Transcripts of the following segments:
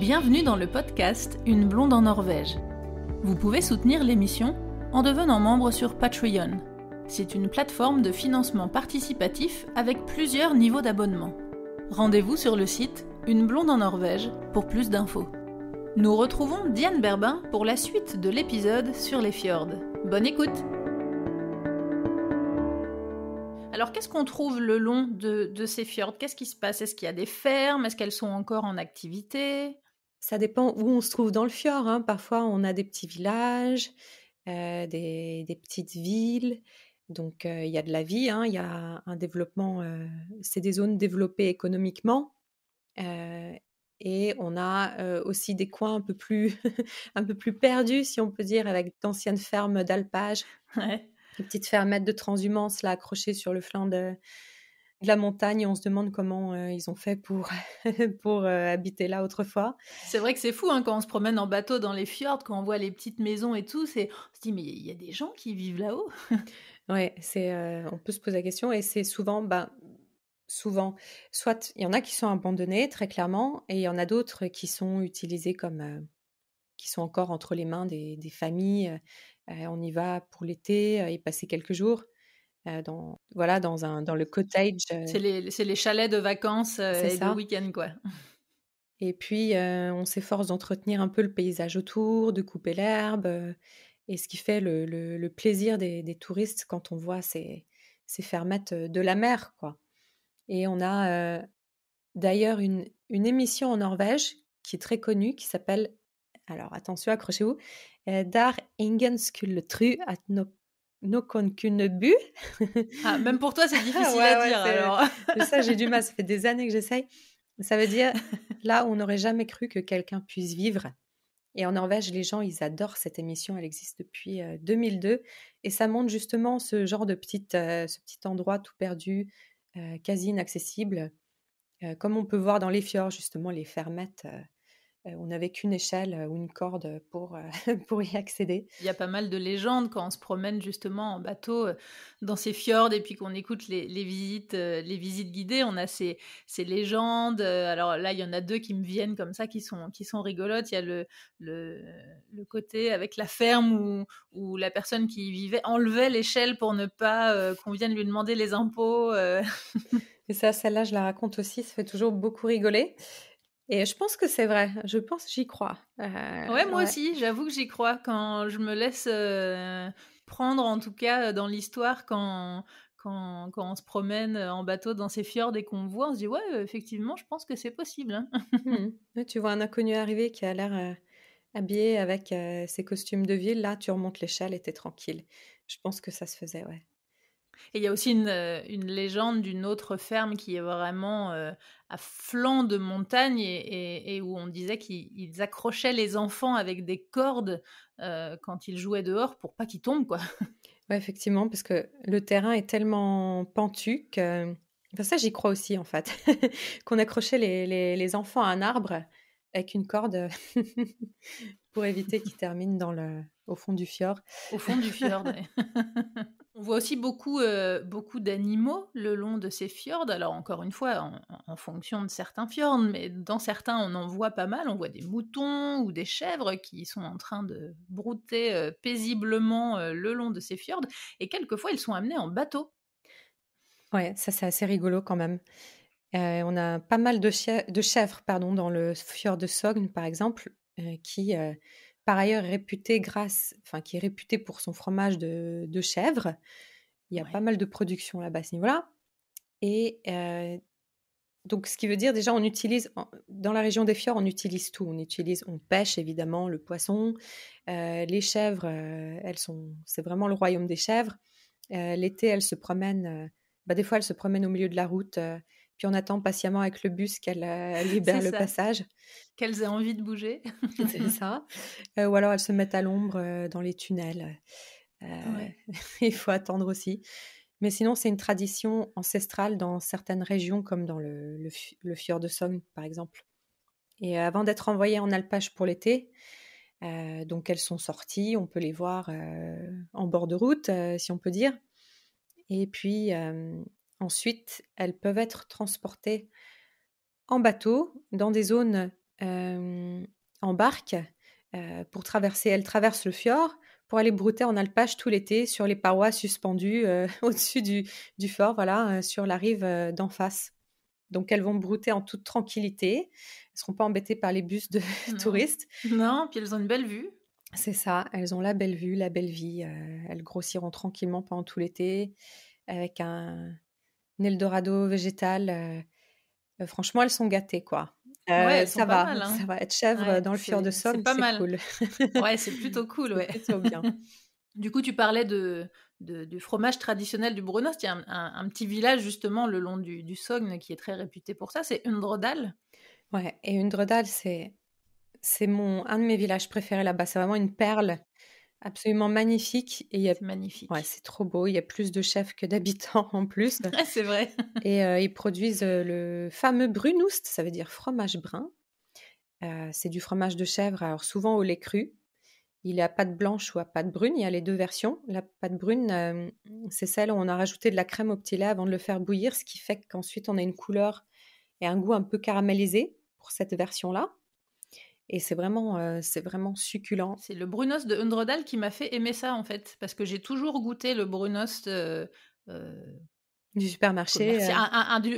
Bienvenue dans le podcast Une blonde en Norvège. Vous pouvez soutenir l'émission en devenant membre sur Patreon. C'est une plateforme de financement participatif avec plusieurs niveaux d'abonnement. Rendez-vous sur le site Une blonde en Norvège pour plus d'infos. Nous retrouvons Diane Berbin pour la suite de l'épisode sur les fjords. Bonne écoute alors, qu'est-ce qu'on trouve le long de, ces fjords Qu'est-ce qui se passe Est-ce qu'il y a des fermes Est-ce qu'elles sont encore en activité ça dépend où on se trouve dans le fjord. Hein. Parfois, on a des petits villages, euh, des, petites villes. Donc, euh, il y a de la vie, hein. il y a un développement. Euh, c'est des zones développées économiquement. et on a aussi des coins un peu plus, un peu plus perdus, si on peut dire, avec d'anciennes fermes d'alpage. Des petites fermettes de transhumance là, accrochées sur le flanc de, de la montagne on se demande comment euh, ils ont fait pour, pour euh, habiter là autrefois. C'est vrai que c'est fou hein, quand on se promène en bateau dans les fjords, quand on voit les petites maisons et tout, c'est, on se dit mais il y a des gens qui vivent là-haut. ouais, euh, on peut se poser la question et c'est souvent, bah, souvent, soit il y en a qui sont abandonnés très clairement et il y en a d'autres qui sont utilisés comme, qui sont encore entre les mains des, des familles. on y va pour l'été y passer quelques jours dans, voilà, dans, un, dans le cottage. C'est les, les, chalets de vacances et de week-end, quoi. Et puis, on s'efforce d'entretenir un peu le paysage autour, de couper l'herbe, et ce qui fait le, le, plaisir des, des, touristes quand on voit ces, ces fermettes de la mer, quoi. Et on a d'ailleurs une, une, émission en Norvège qui est très connue, qui s'appelle, alors attention, accrochez-vous, «Äh, Dar ingen at Nop no con bu. Ah, même pour toi, c'est difficile à dire. ça, j'ai du mal. Ça fait des années que j'essaye. Ça veut dire là on n'aurait jamais cru que quelqu'un puisse vivre. Et en Norvège, les gens, ils adorent cette émission. Elle existe depuis 2002 euh, et ça montre justement ce genre de petite, euh, ce petit endroit tout perdu, euh, quasi inaccessible, comme on peut voir dans les fjords justement les fermettes on n'avait qu'une échelle ou une corde pour, pour y accéder. Il y a pas mal de légendes quand on se promène justement en bateau dans ces fjords et puis qu'on écoute les, les, visites, les visites guidées. On a ces, ces légendes. Alors là, il y en a deux qui me viennent comme ça, qui sont, qui sont rigolotes. Il y a le, le, côté avec la ferme où, où la personne qui y vivait enlevait l'échelle pour ne pas qu'on vienne lui demander les impôts. et ça, celle-là, je la raconte aussi. Ça fait toujours beaucoup rigoler. Et je pense que c'est vrai. Je pense, j'y crois. Euh, ouais, moi aussi. J'avoue que j'y crois quand je me laisse euh, prendre, en tout cas euh, dans l'histoire, quand, quand, on se promène en bateau dans ces fjords et qu'on voit, on se dit ouais, effectivement, je pense que c'est possible. Hein. Mmh. Tu vois un inconnu arriver qui a l'air habillé avec ses costumes de ville. Là, tu remontes l'échelle et t'es tranquille. Je pense que ça se faisait, ouais. Et il y a aussi une, euh, une légende d'une autre ferme qui est vraiment euh, à flanc de montagne et, et, où on disait qu'ils accrochaient les enfants avec des cordes euh, quand ils jouaient dehors pour pas qu'ils tombent, quoi. effectivement, parce que le terrain est tellement pentu que... Enfin, ça, j'y crois aussi, en fait. Qu'on accrochait les, les, les enfants à un arbre avec une corde pour éviter qu'ils terminent dans le... au fond du fjord. Au fond du fjord, ouais. On voit aussi beaucoup, euh, beaucoup d'animaux le long de ces fjords. Alors encore une fois, en, fonction de certains fjords, mais dans certains, on en voit pas mal. On voit des moutons ou des chèvres qui sont en train de brouter euh, paisiblement euh, le long de ces fjords. Et quelquefois, ils sont amenés en bateau. Ouais, ça c'est assez rigolo quand même. on a pas mal de, chèvres, de chèvres pardon, dans le fjord de Sogne, par exemple, qui par ailleurs réputé grâce, enfin qui est réputé pour son fromage de, de chèvre. Il y a pas mal de production là-bas à ce niveau-là. Et euh, donc, ce qui veut dire déjà, on utilise dans la région des fjords, on utilise tout. On utilise, on pêche évidemment le poisson, euh, les chèvres, euh, elles sont, c'est vraiment le royaume des chèvres. L'été, elles se promènent. Bah, des fois, elles se promènent au milieu de la route puis on attend patiemment avec le bus qu'elle euh, libère le passage. Qu'elles aient envie de bouger. c'est ça. Euh, ou alors elles se mettent à l'ombre euh, dans les tunnels. Il faut attendre aussi. Mais sinon, c'est une tradition ancestrale dans certaines régions, comme dans le, fjord de Somme, par exemple. Et avant d'être envoyées en alpage pour l'été, donc elles sont sorties, on peut les voir en bord de route, si on peut dire. Et puis, Ensuite, elles peuvent être transportées en bateau dans des zones en barque pour traverser. Elles traversent le fjord pour aller brouter en alpage tout l'été sur les parois suspendues euh, au-dessus du, fort, voilà, euh, sur la rive euh, d'en face. Donc elles vont brouter en toute tranquillité. Elles ne seront pas embêtées par les bus de touristes. Non, puis elles ont une belle vue. C'est ça, elles ont la belle vue, la belle vie. elles grossiront tranquillement pendant tout l'été avec un, Eldorado végétal. Euh, euh, franchement, elles sont gâtées, quoi. Euh, ça va, hein. ça va. Être chèvre dans le fjord de Sogne, c'est pas mal. Cool. ouais, c'est plutôt cool, ouais. du coup, tu parlais de, du fromage traditionnel du Brunos. Il y a un, petit village justement le long du, du Sogne qui est très réputé pour ça. C'est Undredal. Ouais, et Undredal, c'est c'est mon un de mes villages préférés là-bas. C'est vraiment une perle. Absolument magnifique. Et C'est magnifique. c'est trop beau. Il y a plus de chefs que d'habitants en plus. c'est vrai. et euh, ils produisent euh, le fameux brunoust, ça veut dire fromage brun. Euh, c'est du fromage de chèvre, alors souvent au lait cru. Il est à pâte blanche ou à pâte brune. Il y a les deux versions. La pâte brune, c'est celle où on a rajouté de la crème au petit lait avant de le faire bouillir, ce qui fait qu'ensuite on a une couleur et un goût un peu caramélisé pour cette version-là. Et c'est vraiment, euh, vraiment succulent. C'est le brunost de Undredal qui m'a fait aimer ça en fait, parce que j'ai toujours goûté le brunost euh, euh, du supermarché.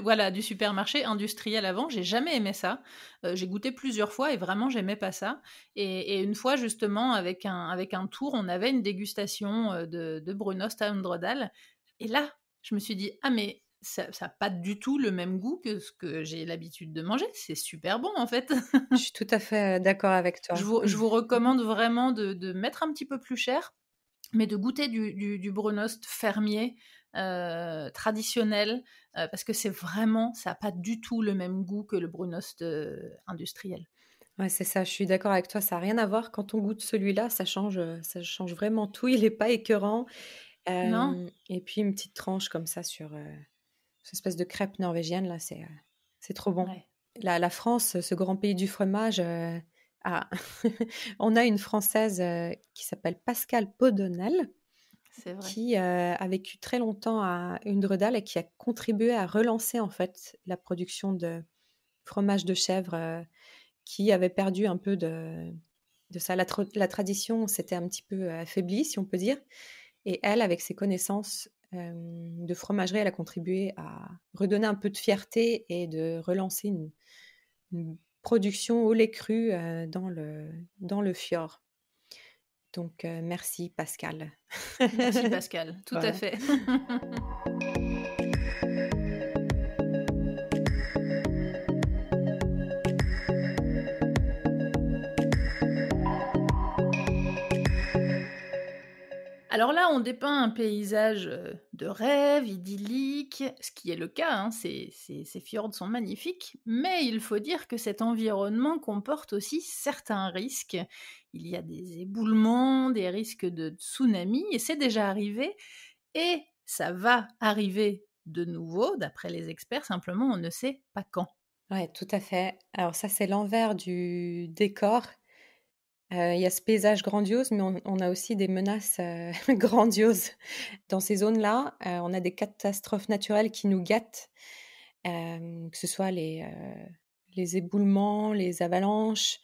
voilà, du supermarché industriel avant. J'ai jamais aimé ça. j'ai goûté plusieurs fois et vraiment, j'aimais pas ça. Et, une fois, justement, avec un, avec un tour, on avait une dégustation de, Brunost à Undredal. Et là, je me suis dit, ah, mais ça n'a pas du tout le même goût que ce que j'ai l'habitude de manger. C'est super bon en fait. je suis tout à fait euh, d'accord avec toi. Je vous, recommande vraiment de, mettre un petit peu plus cher, mais de goûter du, brunost fermier. Euh, traditionnel euh, parce que c'est vraiment ça n'a pas du tout le même goût que le brunost industriel. Ouais, c'est ça, je suis d'accord avec toi, ça n'a rien à voir. Quand on goûte celui-là, ça change, ça change vraiment tout. Il n'est pas écœurant. non. Et puis une petite tranche comme ça sur, cette espèce de crêpe norvégienne, là, c'est, euh, c'est trop bon. La, France, ce grand pays du fromage, euh, on a une Française euh, qui s'appelle Pascal Podonel, qui a vécu très longtemps à Undredal et qui a contribué à relancer en fait la production de fromage de chèvre qui avait perdu un peu de, de ça. La, la tradition s'était un petit peu affaiblie, si on peut dire. Et elle, avec ses connaissances, euh, de fromagerie, elle a contribué à redonner un peu de fierté et de relancer une, production au lait cru euh, dans, le, dans le fjord. Donc, euh, merci Pascal. Merci Pascal, tout à fait. Alors là, on dépeint un paysage euh, de rêve, idyllique, ce qui est le cas, hein, ces, fjords sont magnifiques, mais il faut dire que cet environnement comporte aussi certains risques. Il y a des éboulements, des risques de tsunami, et c'est déjà arrivé, et ça va arriver de nouveau, d'après les experts, simplement on ne sait pas quand. Oui, tout à fait. Alors ça, c'est l'envers du décor euh, il y a ce paysage grandiose, mais on, a aussi des menaces euh, grandioses. Dans ces zones-là, euh, on a des catastrophes naturelles qui nous gâtent, que ce soit les, les éboulements, les avalanches.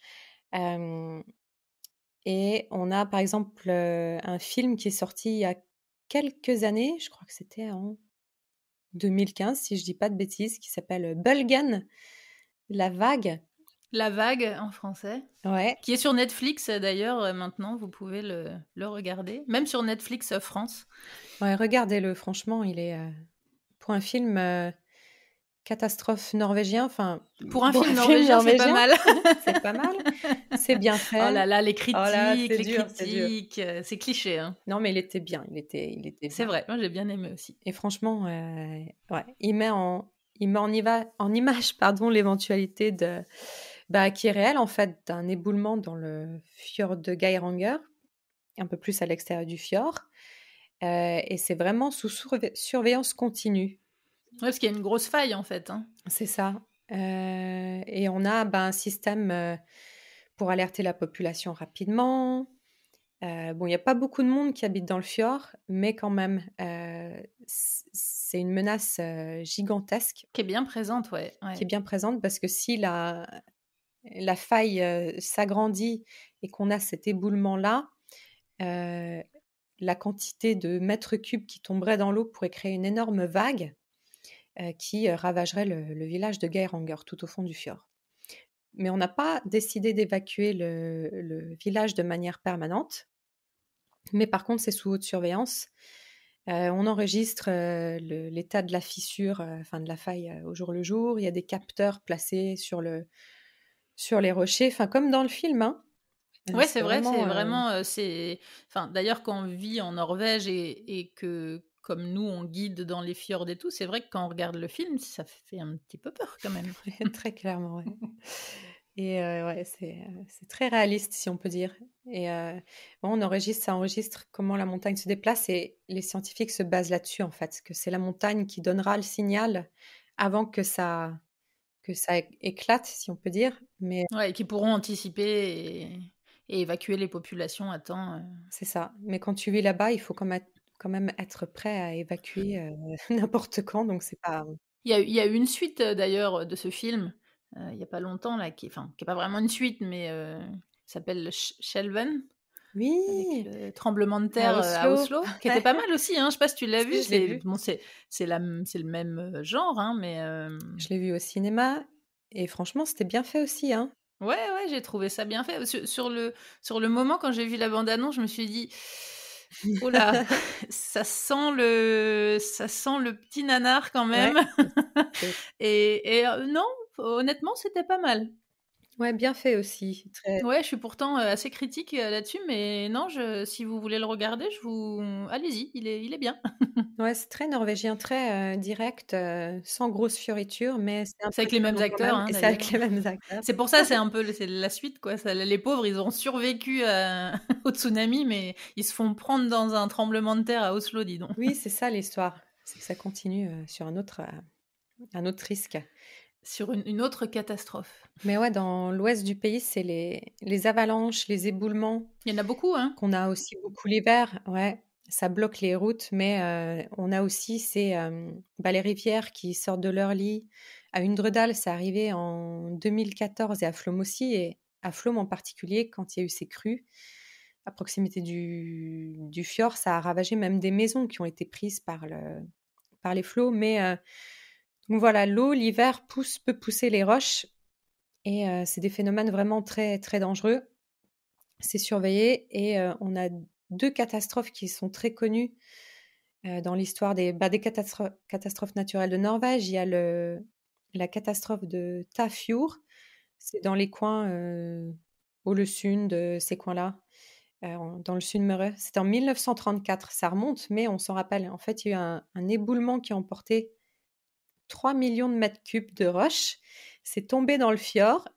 Et on a par exemple un film qui est sorti il y a quelques années, je crois que c'était en 2015 si je ne dis pas de bêtises, qui s'appelle Bulgan, la vague, la vague en français. Qui est sur Netflix euh, d'ailleurs euh, maintenant, vous pouvez le, regarder. Même sur Netflix euh, France. Ouais, regardez-le, franchement, il est. pour un film catastrophe norvégien, enfin. Pour un, film, norvégien, c'est pas mal. c'est pas mal. C'est bien fait. Oh là là, les critiques, oh les critiques. C'est cliché. Hein. Non, mais il était bien. Il était. Il était c'est vrai, moi j'ai bien aimé aussi. Et franchement, ouais, il met en. Il en image pardon, l'éventualité de, bah, qui est réel en fait d'un éboulement dans le fjord de Geiranger, un peu plus à l'extérieur du fjord. Euh, et c'est vraiment sous surveillance continue. Oui, parce qu'il y a une grosse faille en fait. Hein. C'est ça. Euh, et on a bah, un système euh, pour alerter la population rapidement. bon, il n'y a pas beaucoup de monde qui habite dans le fjord, mais quand même, c'est une menace gigantesque. Qui est bien présente, ouais, ouais, Qui est bien présente parce que si la, la faille s'agrandit et qu'on a cet éboulement-là, la quantité de mètres cubes qui tomberait dans l'eau pourrait créer une énorme vague qui ravagerait le, village de Geiranger tout au fond du fjord. Mais on n'a pas décidé d'évacuer le, village de manière permanente. Mais par contre, c'est sous haute surveillance. on enregistre l'état de la fissure, enfin de la faille au jour le jour. Il y a des capteurs placés sur le, sur les rochers, enfin comme dans le film. Hein. Euh, oui, c'est vrai, c'est vraiment. Euh, euh, enfin, D'ailleurs, quand on vit en Norvège et, que, comme nous, on guide dans les fjords et tout, c'est vrai que quand on regarde le film, ça fait un petit peu peur quand même. très clairement, Et ouais, c'est très réaliste, si on peut dire. Et on enregistre, ça enregistre comment la montagne se déplace et les scientifiques se basent là-dessus, en fait, que c'est la montagne qui donnera le signal avant que ça, que ça éclate, si on peut dire. Mais... qui pourront anticiper et, évacuer les populations à temps. Euh. C'est ça. Mais quand tu vis là-bas, il faut quand même, être prêt à évacuer euh, n'importe quand. Donc c'est pas. Il y a, eu une suite euh, d'ailleurs de ce film, il n'y a pas longtemps, là, qui n'est enfin, qui est pas vraiment une suite, mais s'appelle Shelven. Oui. le tremblement de terre euh, à Oslo, qui était pas mal aussi. Hein. Je sais pas si tu l'as vu. c'est le même euh, genre, hein, mais. Euh, je l'ai vu au cinéma et franchement, c'était bien fait aussi. Hein. Ouais, ouais, j'ai trouvé ça bien fait. Sur, le, sur le moment, quand j'ai vu la bande-annonce, je me suis dit. Oh là, ça sent le, ça sent le petit nanar quand même. et, non, honnêtement, c'était pas mal. Ouais, bien fait aussi. Très... Ouais, je suis pourtant assez critique là-dessus, mais non, je, si vous voulez le regarder, je vous mmh, allez-y, il est, il est bien. ouais, c'est très norvégien, très direct, sans grosse fioriture, mais c'est avec les mêmes acteurs. Hein, c'est avec les mêmes acteurs. C'est pour ça, c'est un peu la suite, quoi. Ça, les pauvres, ils ont survécu au tsunami, mais ils se font prendre dans un tremblement de terre à Oslo, dis donc. oui, c'est ça l'histoire. C'est que ça continue sur un autre, un autre risque sur une, autre catastrophe. Mais ouais, dans l'ouest du pays, c'est les, les, avalanches, les éboulements. Il y en a beaucoup, hein Qu'on a aussi beaucoup l'hiver, ouais. Ça bloque les routes, mais euh, on a aussi ces, euh, bah, les rivières qui sortent de leur lit. À Undredal, c'est arrivé en 2014 et à Flom aussi, et à Flom en particulier, quand il y a eu ces crues, à proximité du, du fjord, ça a ravagé même des maisons qui ont été prises par, le, par les flots, mais... Euh, donc voilà, l'eau, l'hiver, pousse, peut pousser les roches. Et euh, c'est des phénomènes vraiment très, très dangereux. C'est surveillé. Et euh, on a deux catastrophes qui sont très connues euh, dans l'histoire des, bah, catastrophes naturelles de Norvège. Il y a la catastrophe de Tafjord. C'est dans les coins au le sud de ces coins-là. dans le sud Meureux. C'était en 1934, ça remonte, mais on s'en rappelle. En fait, il y a eu un, éboulement qui a emporté 3 millions de mètres cubes de roche C'est tombé dans le fjord.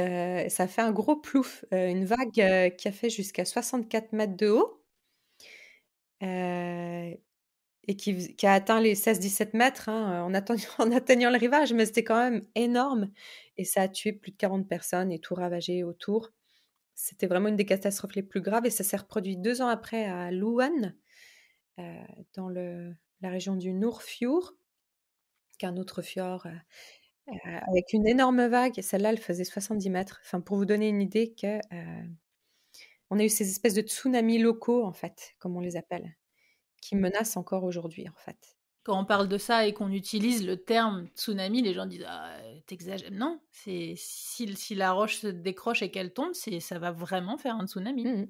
Euh, ça fait un gros plouf, euh, une vague euh, qui a fait jusqu'à 64 mètres de haut et qui, a atteint les 16-17 mètres hein, en, atteignant, le rivage, mais c'était quand même énorme et ça a tué plus de 40 personnes et tout ravagé autour. C'était vraiment une des catastrophes les plus graves et ça s'est reproduit deux ans après à Luan, dans la région du Nourfjord un autre fjord euh, euh, avec une énorme vague. Celle-là, elle faisait 70 mètres. Enfin, pour vous donner une idée que euh, on a eu ces espèces de tsunamis locaux, en fait, comme on les appelle, qui mmh. menacent encore aujourd'hui, en fait. Quand on parle de ça et qu'on utilise le terme tsunami, les gens disent ah, t'exagères. Non, c'est si, la roche se décroche et qu'elle tombe, c'est ça va vraiment faire un tsunami. Mmh.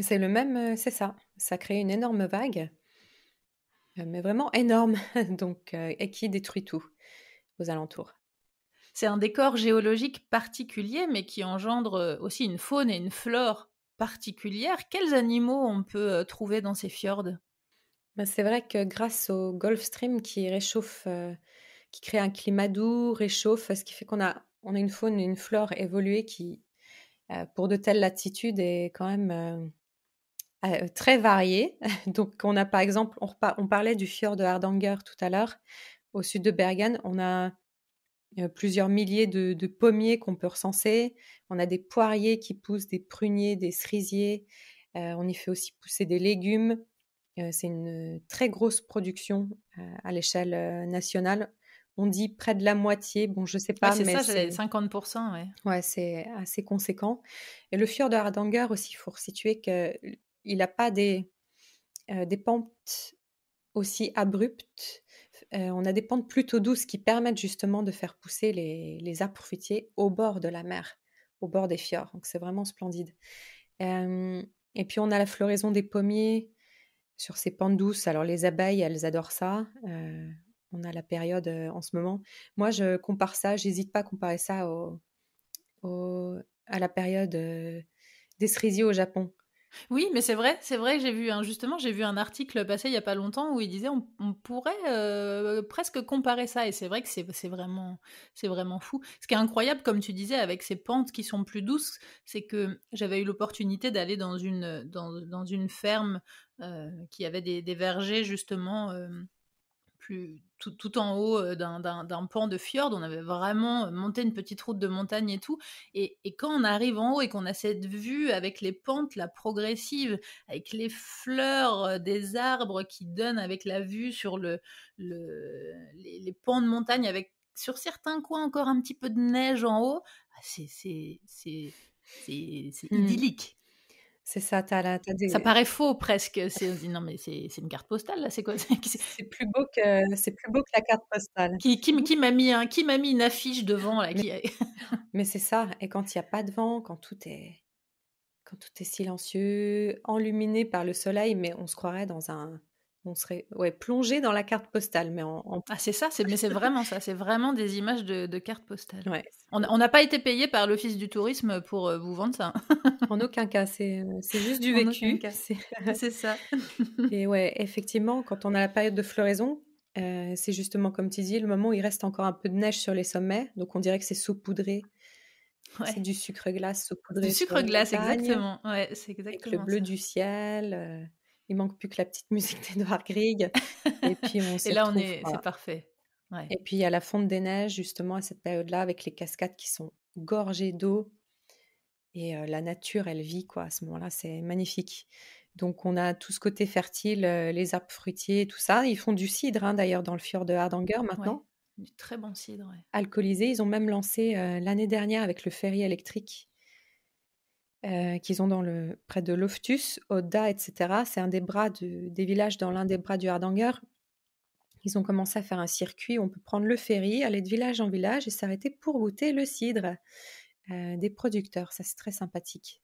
C'est le même, c'est ça. Ça crée une énorme vague euh, mais vraiment énorme, donc, euh, et qui détruit tout aux alentours. C'est un décor géologique particulier, mais qui engendre euh, aussi une faune et une flore particulières. Quels animaux on peut trouver dans ces fjords bah, C'est vrai que grâce au Gulf Stream qui réchauffe, qui crée un climat doux, réchauffe, ce qui fait qu'on a, on a une faune, et une flore évoluée qui, pour de telles latitudes, est quand même euh, très variés. Donc, on a par exemple, on, parlait du fjord de Hardanger tout à l'heure, au sud de Bergen, on a euh, plusieurs milliers de, pommiers qu'on peut recenser. On a des poiriers qui poussent, des pruniers, des cerisiers. Euh, on y fait aussi pousser des légumes. C'est une très grosse production à l'échelle nationale. On dit près de la moitié, bon, je ne sais pas, mais... c'est ça, c'est 50%, ouais. Ouais, c'est assez conséquent. Et le fjord de Hardanger aussi, il faut situer que il n'a pas des, euh, des pentes aussi abruptes. Euh, on a des pentes plutôt douces qui permettent justement de faire pousser les, arbres fruitiers au bord de la mer, au bord des fjords. Donc c'est vraiment splendide. et puis on a la floraison des pommiers sur ces pentes douces. Alors les abeilles, elles adorent ça. Euh, on a la période en ce moment. Moi, je compare ça, j'hésite pas à comparer ça à la période des cerisiers au Japon. Oui, mais c'est vrai, c'est vrai que j'ai vu un, justement, j'ai vu un article passer il n'y a pas longtemps où il disait on, pourrait euh, presque comparer ça et c'est vrai que c'est vraiment c'est vraiment fou. Ce qui est incroyable, comme tu disais, avec ces pentes qui sont plus douces, c'est que j'avais eu l'opportunité d'aller dans une dans, une ferme euh, qui avait des, vergers justement euh, plus tout, en haut euh, d'un pan de fjord. On avait vraiment euh, monté une petite route de montagne et tout. Et, quand on arrive en haut et qu'on a cette vue avec les pentes la progressive, avec les fleurs euh, des arbres qui donnent avec la vue sur le, le les, les pans de montagne, avec sur certains coins encore un petit peu de neige en haut, ah, c'est hmm. idyllique. C'est ça, t'as des... Ça paraît faux presque. C'est, non, mais c'est, une carte postale, là, c'est quoi C'est plus, beau que, c'est plus beau que la carte postale. Qui, m'a mis, un qui m'a mis une affiche devant là, mais, c'est ça. Et quand il n'y a pas de vent, quand tout est quand tout est silencieux, enluminé par le soleil, mais on se croirait dans un, on serait plongé dans la carte postale. Mais en, Ah, c'est ça, mais c'est vraiment ça, c'est vraiment des images de, de cartes postales. On n'a pas été payé par l'Office du tourisme pour euh, vous vendre ça. Hein. en aucun cas, c'est euh, juste du vécu. C'est ça. Et ouais, effectivement, quand on a la période de floraison, euh, c'est justement comme tu dis, le moment où il reste encore un peu de neige sur les sommets, donc on dirait que c'est saupoudré. C'est du sucre glace saupoudré. Du sucre glace, exactement. c'est exactement. le bleu du ciel il manque plus que la petite musique d'Edouard Grieg. Et puis on Et là, on est, c'est parfait. Et puis il y a la fonte des neiges, justement, à cette période-là, avec les cascades qui sont gorgées d'eau. Et euh, la nature, elle vit, quoi. À ce moment-là, c'est magnifique. Donc, on a tout ce côté fertile, euh, les arbres fruitiers, tout ça. Ils font du cidre, hein, d'ailleurs, dans le fjord de Hardanger maintenant. du très bon cidre. Alcoolisé. Ils ont même lancé euh, l'année dernière avec le ferry électrique euh, qu'ils ont dans le, près de Loftus, Odda, etc. C'est un des bras des villages dans l'un des bras du Hardanger. Ils ont commencé à faire un circuit on peut prendre le ferry, aller de village en village et s'arrêter pour goûter le cidre euh, des producteurs. Ça, c'est très sympathique.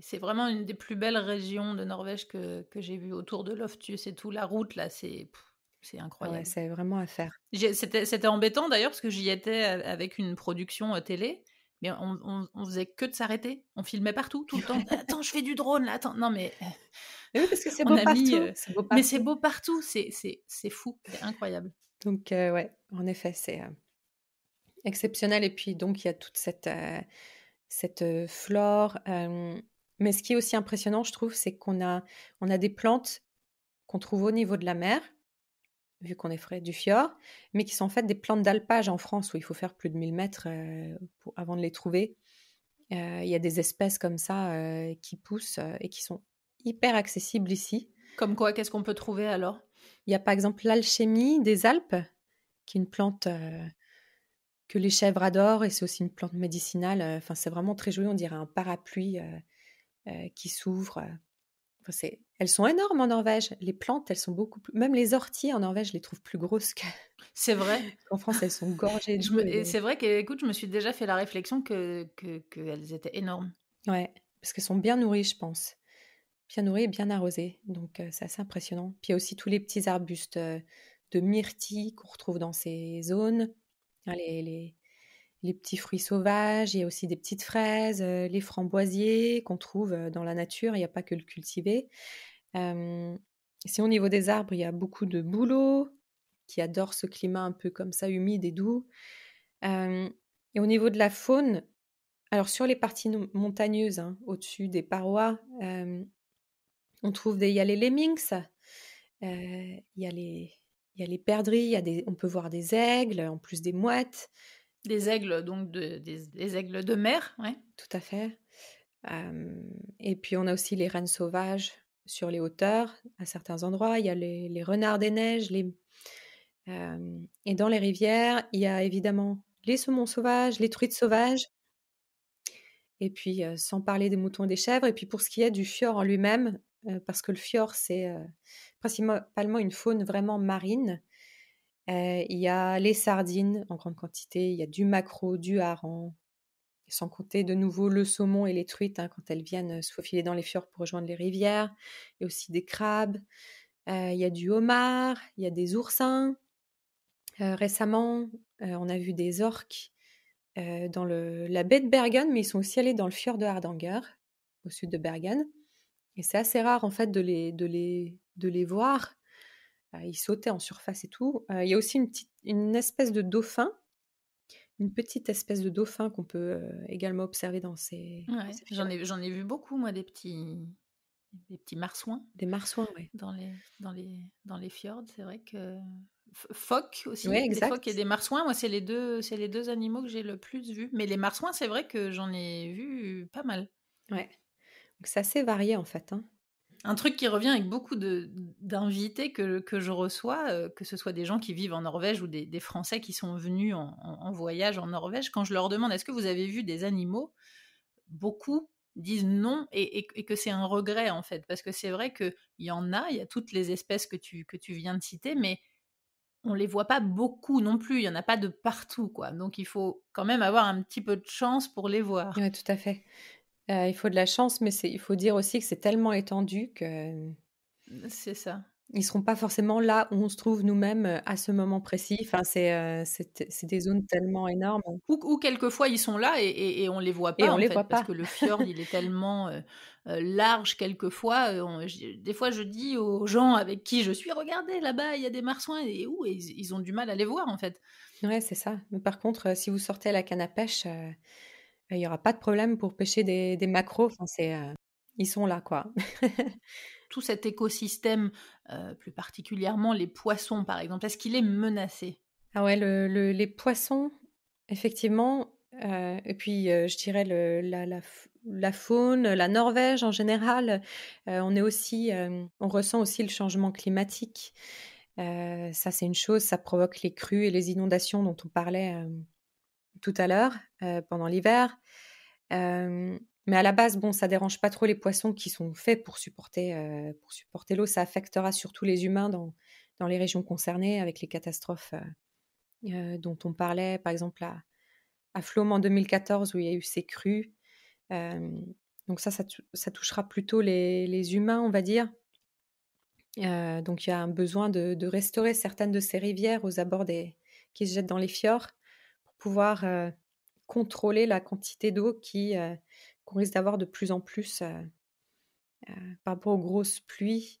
C'est vraiment une des plus belles régions de Norvège que, j'ai vues autour de Loftus et tout. La route, là, c'est c'est incroyable. c'est vraiment à faire. C'était embêtant d'ailleurs parce que j'y étais euh, avec une production télé mais on, faisait que de s'arrêter. On filmait partout, tout le temps. attends, je fais du drone là, attends. Non, mais. Euh, oui, parce que c'est euh, beau, partout. Mais c'est beau partout, c'est fou, c'est incroyable. Donc, euh, ouais, en effet, c'est exceptionnel. Et puis, donc, il y a toute cette, cette flore. mais ce qui est aussi impressionnant, je trouve, c'est qu'on a, on a des plantes qu'on trouve au niveau de la mer, vu qu'on est frais, du fjord, mais qui sont en fait des plantes d'alpage en France où il faut faire plus de 1000 mètres euh, avant de les trouver. Euh, il y a des espèces comme ça euh, qui poussent et qui sont hyper accessibles ici. Comme quoi, qu'est-ce qu'on peut trouver alors Il y a par exemple l'alchimie des Alpes, qui est une plante que les chèvres adorent et c'est aussi une plante médicinale. Enfin, c'est vraiment très joli, on dirait un parapluie qui s'ouvre elles sont énormes en Norvège. Les plantes, elles sont beaucoup plus. Même les orties en Norvège, je les trouve plus grosses que. C'est vrai. en France, elles sont gorgées. C'est vrai que, écoute, je me suis déjà fait la réflexion que qu'elles étaient énormes. Ouais, parce qu'elles sont bien nourries, je pense. Bien nourries et bien arrosées. Donc, euh, c'est assez impressionnant. Puis il y a aussi tous les petits arbustes euh, de myrtilles qu'on retrouve dans ces zones. Ah, les, les petits fruits sauvages, il y a aussi des petites fraises, euh, les framboisiers qu'on trouve euh, dans la nature, il n'y a pas que le cultiver. Euh, au niveau des arbres, il y a beaucoup de bouleaux qui adorent ce climat un peu comme ça, humide et doux. et au niveau de la faune, alors sur les parties montagneuses, hein, au-dessus des parois, on trouve des, il y a les lemmings, euh, il y a les, il y a les perdrix, a on peut voir des aigles, en plus des mouettes. Des aigles, donc de, des, aigles de mer, Tout à fait. Euh, et puis on a aussi les rennes sauvages sur les hauteurs, à certains endroits. Il y a les, renards des neiges. Les... Euh, et dans les rivières, il y a évidemment les saumons sauvages, les truites sauvages. Et puis, euh, sans parler des moutons et des chèvres. Et puis, pour ce qui est du fjord en lui-même, parce que le fjord, c'est principalement une faune vraiment marine. Euh, il y a les sardines en grande quantité, il y a du maquereau, du hareng, sans compter de nouveau le saumon et les truites hein, quand elles viennent se faufiler dans les fjords pour rejoindre les rivières. et aussi des crabes, euh, il y a du homard, il y a des oursins. Euh, récemment, on a vu des orques dans la baie de Bergen, mais ils sont aussi allés dans le fjord de Hardanger, au sud de Bergen. Et c'est assez rare en fait de les, de les voir. Euh, il sautait en surface et tout. Euh, il y a aussi une, espèce de dauphin, une petite espèce de dauphin qu'on peut euh, également observer dans ces. j'en ai, ai vu beaucoup, moi, des petits des petits marsouins. Des marsouins, oui. Dans les, dans, les, dans les fjords, c'est vrai que. Phoques aussi, des phoques et des marsouins, moi c'est les deux, c'est les deux animaux que j'ai le plus vus. Mais les marsouins, c'est vrai que j'en ai vu pas mal. Ouais. Donc c'est assez varié en fait. Hein. Un truc qui revient avec beaucoup d'invités que, que, je reçois, euh, que ce soit des gens qui vivent en Norvège ou des, Français qui sont venus en, voyage en Norvège, quand je leur demande est-ce que vous avez vu des animaux, beaucoup disent non et, que c'est un regret en fait, parce que c'est vrai qu'il y en a, il y a toutes les espèces que tu, que tu viens de citer, mais on les voit pas beaucoup non plus, il y en a pas de partout quoi. Donc il faut quand même avoir un petit peu de chance pour les voir. Oui, tout à fait. Euh, il faut de la chance, mais il faut dire aussi que c'est tellement étendu que. Mmh, c'est ça. Ils seront pas forcément là où on se trouve nous-mêmes euh, à ce moment précis. Enfin, c'est euh, des zones tellement énormes. Ou, quelquefois, ils sont là et, on les voit pas. Et on les voit pas. Parce que le fjord, il est tellement large quelquefois. des fois, je dis aux gens avec qui je suis, regardez là-bas, il y a des marsouins et où ils, ils, ont du mal à les voir en fait. Ouais, c'est ça. Mais par contre, si vous sortez à la canne à pêche il n'y aura pas de problème pour pêcher des, macros. Enfin, euh, ils sont là, quoi. Tout cet écosystème, euh, plus particulièrement les poissons, par exemple, est-ce qu'il est menacé Ah ouais, le, les poissons, effectivement. Euh, et puis, je dirais le, la, la, la, faune, la Norvège en général. on est aussi, on ressent aussi le changement climatique. ça, c'est une chose. Ça provoque les crues et les inondations dont on parlait tout à l'heure pendant l'hiver. Mais à la base, bon, ça dérange pas trop les poissons qui sont faits pour supporter, pour supporter l'eau. Ça affectera surtout les humains dans, dans les régions concernées avec les catastrophes dont on parlait, par exemple à, à en 2014 où il y a eu ces crues. donc ça, ça, touchera plutôt les, les humains, on va dire. donc il y a un besoin de, de, restaurer certaines de ces rivières aux abords des, qui se jettent dans les fjords pouvoir contrôler la quantité d'eau qui qu'on risque d'avoir de plus en plus par rapport aux grosses pluies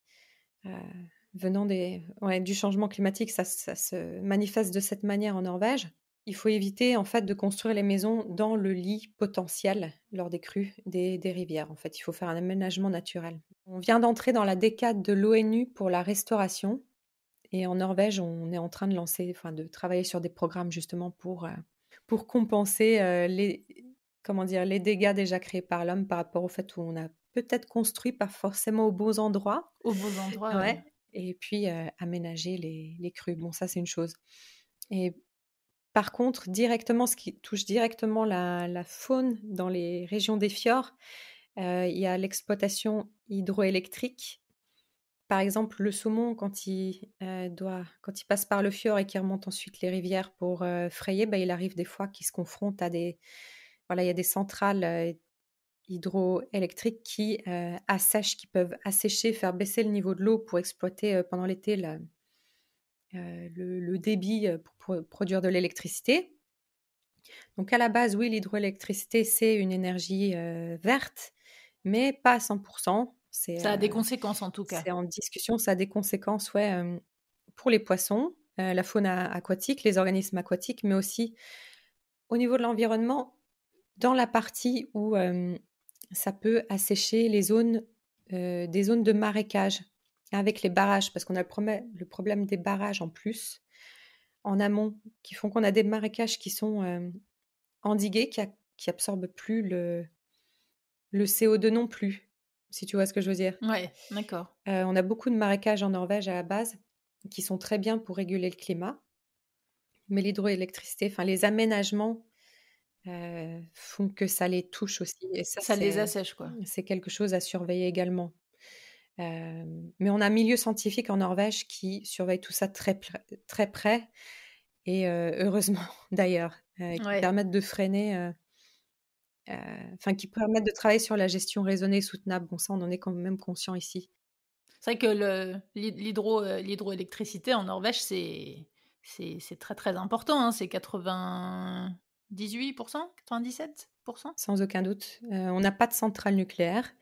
venant des, ouais, du changement climatique. Ça, se manifeste de cette manière en Norvège. Il faut éviter en fait de construire les maisons dans le lit potentiel lors des crues des, des rivières. En fait, il faut faire un aménagement naturel. On vient d'entrer dans la décade de l'ONU pour la restauration, et en Norvège, on est en train de lancer, enfin de travailler sur des programmes justement pour pour compenser euh, les, comment dire, les dégâts déjà créés par l'homme par rapport au fait où on a peut-être construit pas forcément aux bons endroits. Aux bons endroits, Et puis euh, aménager les, les crues. Bon, ça, c'est une chose. Et par contre, directement, ce qui touche directement la, faune dans les régions des fjords, euh, il y a l'exploitation hydroélectrique par exemple, le saumon, quand il, euh, doit, quand il passe par le fjord et qu'il remonte ensuite les rivières pour euh, frayer, bah, il arrive des fois qu'il se confronte à des... il y a des centrales euh, hydroélectriques qui assèchent, qui peuvent assécher, faire baisser le niveau de l'eau pour exploiter pendant l'été le, débit pour produire de l'électricité. Donc à la base, oui, l'hydroélectricité, c'est une énergie verte, mais pas à 100% ça a des euh, conséquences en tout cas. C'est en discussion, ça a des conséquences, ouais, euh, pour les poissons, euh, la faune aquatique, les organismes aquatiques, mais aussi au niveau de l'environnement, dans la partie où ça peut assécher les zones, des zones de marécages, avec les barrages, parce qu'on a le, problème des barrages en plus, en amont, qui font qu'on a des marécages qui sont endigués, qui, absorbent plus le CO2 non plus si tu vois ce que je veux dire. Oui, d'accord. Euh, on a beaucoup de marécages en Norvège à la base qui sont très bien pour réguler le climat, mais l'hydroélectricité, enfin les aménagements euh, font que ça les touche aussi. Et ça, les assèche, quoi. C'est quelque chose à surveiller également. Euh, mais on a un milieu scientifique en Norvège qui surveille tout ça très, très près, et heureusement d'ailleurs, qui permettent de freiner euh, enfin qui permettent de travailler sur la gestion raisonnée et soutenable. Bon, ça, on en est quand même conscient ici. C'est vrai que euh, l'hydroélectricité en Norvège, c'est très très important. Hein. C'est 98%, 97% Sans aucun doute. Euh, on n'a pas de centrale nucléaire,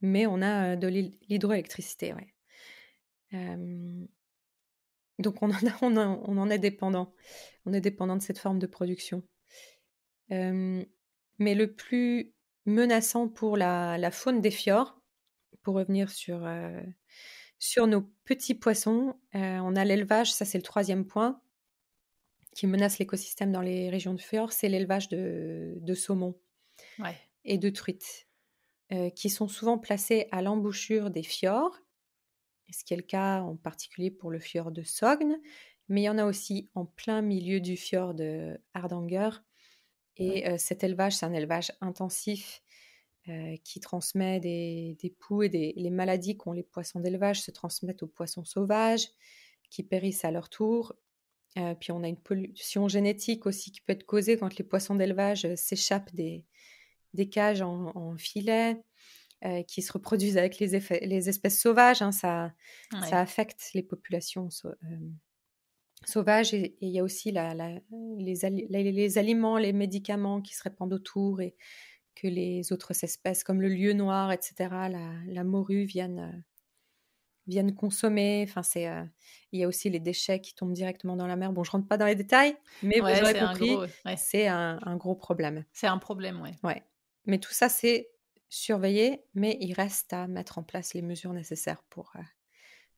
mais on a de l'hydroélectricité. donc on en, est dépendant. On est dépendant de cette forme de production mais le plus menaçant pour la, faune des fjords, pour revenir sur, euh, nos petits poissons, euh, on a l'élevage, ça c'est le troisième point qui menace l'écosystème dans les régions de fjords, c'est l'élevage de, saumons et de truites, euh, qui sont souvent placés à l'embouchure des fjords, ce qui est le cas en particulier pour le fjord de Sogne, mais il y en a aussi en plein milieu du fjord de Hardanger et cet élevage, c'est un élevage intensif qui transmet des, poux et des, les maladies qu'ont les poissons d'élevage se transmettent aux poissons sauvages qui périssent à leur tour. puis on a une pollution génétique aussi qui peut être causée quand les poissons d'élevage s'échappent des, des, cages en, filet, qui se reproduisent avec les, les espèces sauvages. Hein. ça, ça affecte les populations sauvage et il y a aussi la, les, aliments, les médicaments qui se répandent autour et que les autres espèces comme le lieu noir, etc., la, morue viennent, euh, viennent consommer. Enfin, c'est, euh, il y a aussi les déchets qui tombent directement dans la mer. Bon, je ne rentre pas dans les détails, mais vous aurez compris, c'est un, gros problème. C'est un problème, ouais. Ouais. Mais tout ça, c'est surveillé, mais il reste à mettre en place les mesures nécessaires pour euh,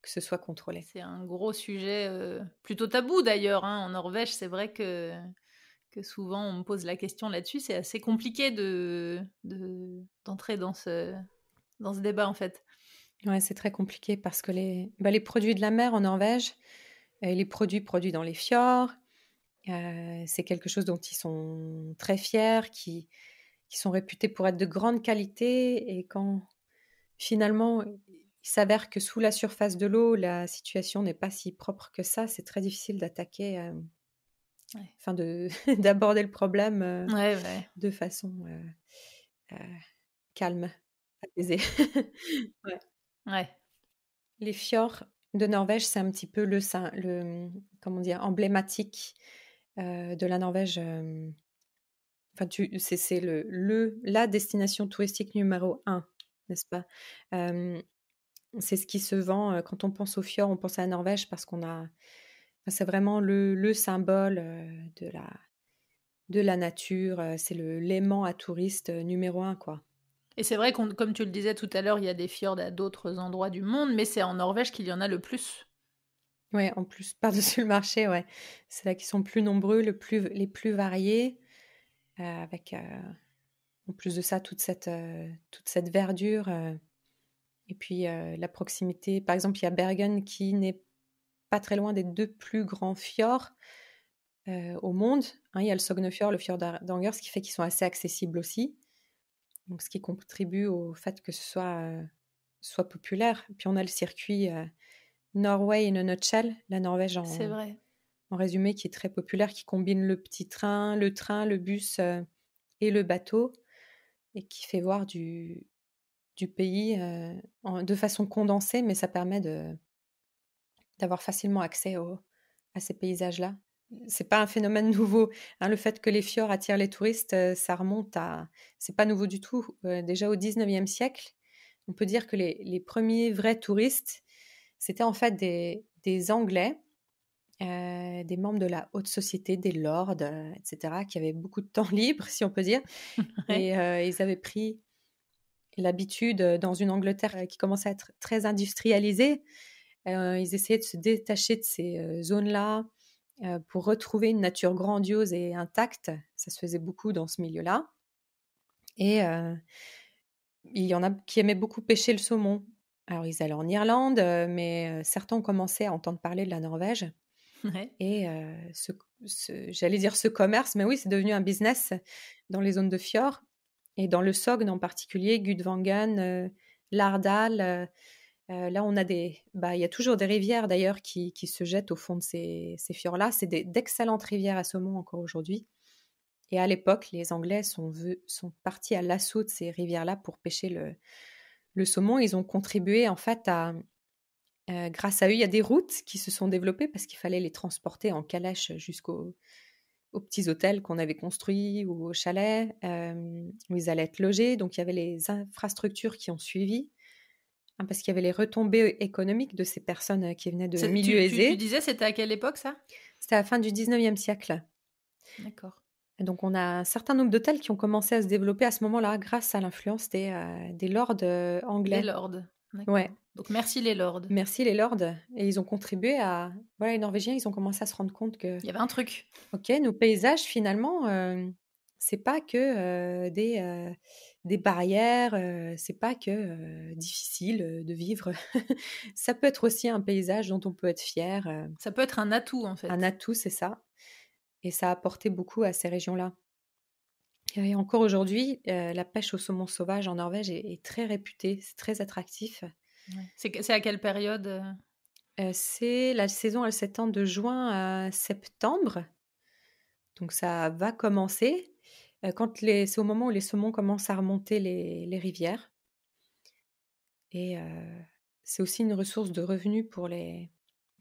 que ce soit contrôlé. C'est un gros sujet euh, plutôt tabou d'ailleurs. Hein. En Norvège, c'est vrai que, que souvent on me pose la question là-dessus. C'est assez compliqué de d'entrer dans, ce, dans ce débat en fait. Oui, c'est très compliqué parce que les, bah, les produits de la mer en Norvège, euh, les produits produits dans les fjords, euh, c'est quelque chose dont ils sont très fiers, qui, qui sont réputés pour être de grande qualité. Et quand finalement il s'avère que sous la surface de l'eau, la situation n'est pas si propre que ça. C'est très difficile d'attaquer, euh, enfin d'aborder le problème euh, de façon euh, calme, apaisée. Ouais. Les fjords de Norvège, c'est un petit peu le, le comment dire emblématique de la Norvège. Enfin, c'est le, la destination touristique numéro un n'est-ce pas c'est ce qui se vend. Quand on pense au fjord, on pense à la Norvège parce qu'on a. c'est vraiment le, symbole de la, de la nature. C'est le l'aimant à touristes numéro un, quoi. Et c'est vrai qu'on, comme tu le disais tout à l'heure, il y a des fjords à d'autres endroits du monde, mais c'est en Norvège qu'il y en a le plus. Ouais, en plus, par-dessus le marché, ouais. C'est là qu'ils sont plus nombreux, le plus, les plus variés, euh, avec en plus de ça toute cette, toute cette verdure. Et puis euh, la proximité, par exemple, il y a Bergen qui n'est pas très loin des deux plus grands fjords euh, au monde. Hein. il y a le Sognefjord, le fjord d'Anger, ce qui fait qu'ils sont assez accessibles aussi. Donc, ce qui contribue au fait que ce soit, euh, soit populaire. Puis on a le circuit Norway in a nutshell, la Norvège en, vrai. en résumé, qui est très populaire, qui combine le petit train, le train, le bus et le bateau et qui fait voir du, du pays euh, de façon condensée, mais ça permet de d'avoir facilement accès aux à ces paysages-là. C'est pas un phénomène nouveau. Hein. le fait que les fjords attirent les touristes, euh, ça remonte à. C'est pas nouveau du tout. Euh, déjà au 19e siècle, on peut dire que les, les premiers vrais touristes, c'était en fait des, des Anglais, des membres de la haute société, des lords, etc., qui avaient beaucoup de temps libre, si on peut dire. et ils avaient pris l'habitude dans une Angleterre qui commençait à être très industrialisée. ils essayaient de se détacher de ces zones-là pour retrouver une nature grandiose et intacte. Ça se faisait beaucoup dans ce milieu-là. Et il y en a qui aimaient beaucoup pêcher le saumon. Alors ils allaient en Irlande, mais certains ont commencé à entendre parler de la Norvège. Et j'allais dire ce commerce, mais oui, c'est devenu un business dans les zones de fjords. Et dans le Sogne en particulier, Gudvangen, euh, l'Ardal, euh, euh, là on a des, bah il y a toujours des rivières d'ailleurs qui, qui, se jettent au fond de ces, ces fjords-là. C'est d'excellentes rivières à saumon encore aujourd'hui. Et à l'époque, les Anglais sont, sont partis à l'assaut de ces rivières-là pour pêcher le, le saumon. Ils ont contribué en fait à, grâce à eux, il y a des routes qui se sont développées parce qu'il fallait les transporter en calèche jusqu'au aux petits hôtels qu'on avait construits ou aux chalets euh, où ils allaient être logés. Donc il y avait les infrastructures qui ont suivi. Hein, parce qu'il y avait les retombées économiques de ces personnes euh, qui venaient de milieux aisés. Tu, disais, c'était à quelle époque ça C'était à la fin du 19e siècle. D'accord. Donc on a un certain nombre d'hôtels qui ont commencé à se développer à ce moment-là grâce à l'influence des, euh, des lords anglais. Des lords. Ouais. Donc merci les lords. Merci les lords. Et ils ont contribué à... Voilà, les Norvégiens, ils ont commencé à se rendre compte que... Il y avait un truc. Ok, nos paysages, finalement, euh, c'est pas que euh, des, euh, des barrières, c'est pas que difficile de vivre. ça peut être aussi un paysage dont on peut être fier. ça peut être un atout, en fait. Un atout, c'est ça. Et ça a apporté beaucoup à ces régions-là. Et encore aujourd'hui, la pêche au saumon sauvage en Norvège est très réputée, c'est très attractif. C'est à quelle période euh? Euh, C'est la saison, elle s'étend de juin à septembre. Donc ça va commencer. Euh, quand c'est au moment où les saumons commencent à remonter les, rivières. Et c'est aussi une ressource de revenus pour les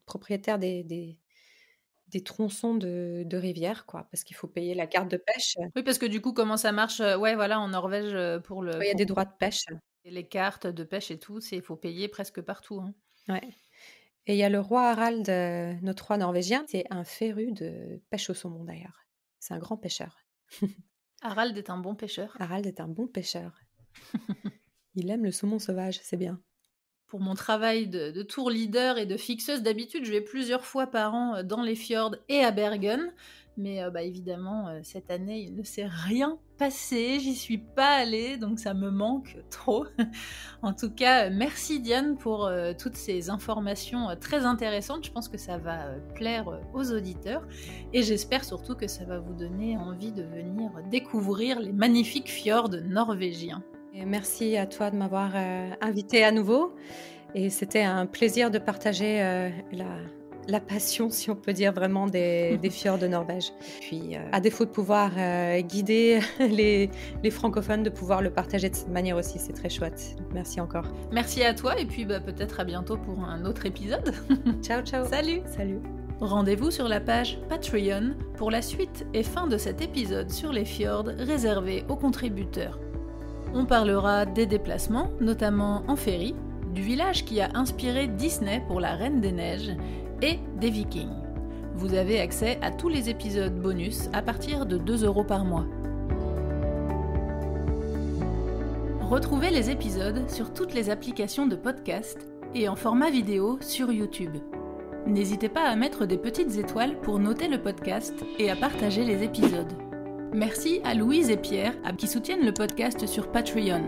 propriétaires des, tronçons de, de rivières, quoi, parce qu'il faut payer la carte de pêche. Oui, parce que du coup, comment ça marche Ouais, voilà, en Norvège, pour le. Il y a des droits de pêche les cartes de pêche et tout, il faut payer presque partout. Hein. Ouais. Et il y a le roi Harald, euh, notre roi norvégien, C'est un féru de pêche au saumon d'ailleurs. C'est un grand pêcheur. Harald est un bon pêcheur. Harald est un bon pêcheur. il aime le saumon sauvage, c'est bien. Pour mon travail de, tour leader et de fixeuse, d'habitude, je vais plusieurs fois par an euh, dans les fjords et à Bergen. Mais euh, bah, évidemment, cette année, il ne sait rien j'y suis pas allée, donc ça me manque trop. en tout cas, merci Diane pour euh, toutes ces informations euh, très intéressantes. Je pense que ça va euh, plaire aux auditeurs et j'espère surtout que ça va vous donner envie de venir découvrir les magnifiques fjords norvégiens. Et merci à toi de m'avoir invité à nouveau et c'était un plaisir de partager la la passion, si on peut dire vraiment, des, fjords de Norvège. Puis, euh, à défaut de pouvoir euh, guider les, francophones, de pouvoir le partager de cette manière aussi, c'est très chouette. Merci encore. Merci à toi et puis bah, peut-être à bientôt pour un autre épisode. ciao, ciao. Salut. Salut. Rendez-vous sur la page Patreon pour la suite et fin de cet épisode sur les fjords réservés aux contributeurs. On parlera des déplacements, notamment en ferry, du village qui a inspiré Disney pour La Reine des Neiges et des Vikings. Vous avez accès à tous les épisodes bonus à partir de 2 euros par mois. Retrouvez les épisodes sur toutes les applications de podcast et en format vidéo sur YouTube. N'hésitez pas à mettre des petites étoiles pour noter le podcast et à partager les épisodes. Merci à Louise et Pierre qui soutiennent le podcast sur Patreon.